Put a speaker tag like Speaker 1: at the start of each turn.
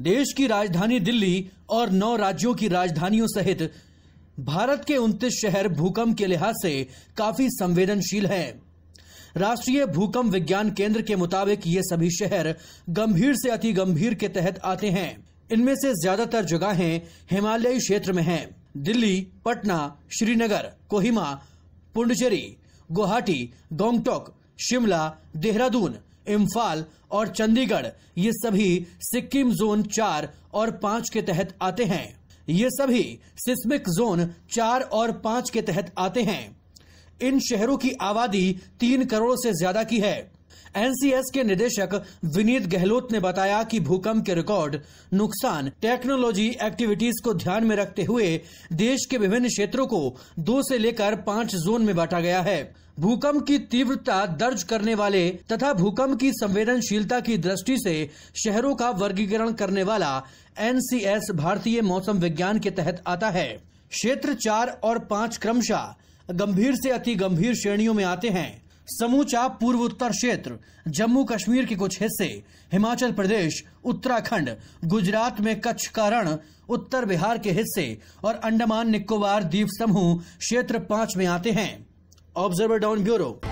Speaker 1: देश की राजधानी दिल्ली और नौ राज्यों की राजधानियों सहित भारत के उन्तीस शहर भूकंप के लिहाज से काफी संवेदनशील हैं। राष्ट्रीय भूकंप विज्ञान केंद्र के मुताबिक ये सभी शहर गंभीर से अति गंभीर के तहत आते हैं इनमें से ज्यादातर जगहें हिमालयी क्षेत्र में हैं। दिल्ली पटना श्रीनगर कोहिमा पुंडचेरी गुवाहाटी गोंगटोक शिमला देहरादून इम्फाल और चंडीगढ़ ये सभी सिक्किम जोन चार और पांच के तहत आते हैं ये सभी सिस्मिक जोन चार और पांच के तहत आते हैं इन शहरों की आबादी तीन करोड़ से ज्यादा की है एनसीएस के निदेशक विनीत गहलोत ने बताया कि भूकंप के रिकॉर्ड नुकसान टेक्नोलॉजी एक्टिविटीज को ध्यान में रखते हुए देश के विभिन्न क्षेत्रों को दो से लेकर पांच जोन में बांटा गया है भूकंप की तीव्रता दर्ज करने वाले तथा भूकंप की संवेदनशीलता की दृष्टि से शहरों का वर्गीकरण करने वाला एनसीएस भारतीय मौसम विज्ञान के तहत आता है क्षेत्र चार और पांच क्रमशः गंभीर से अति गंभीर श्रेणियों में आते हैं समूचा पूर्व उत्तर क्षेत्र जम्मू कश्मीर के कुछ हिस्से हिमाचल प्रदेश उत्तराखंड गुजरात में कच्छ का रण उत्तर बिहार के हिस्से और अंडमान निकोबार द्वीप समूह क्षेत्र पांच में आते हैं ऑब्जर्वर डाउन ब्यूरो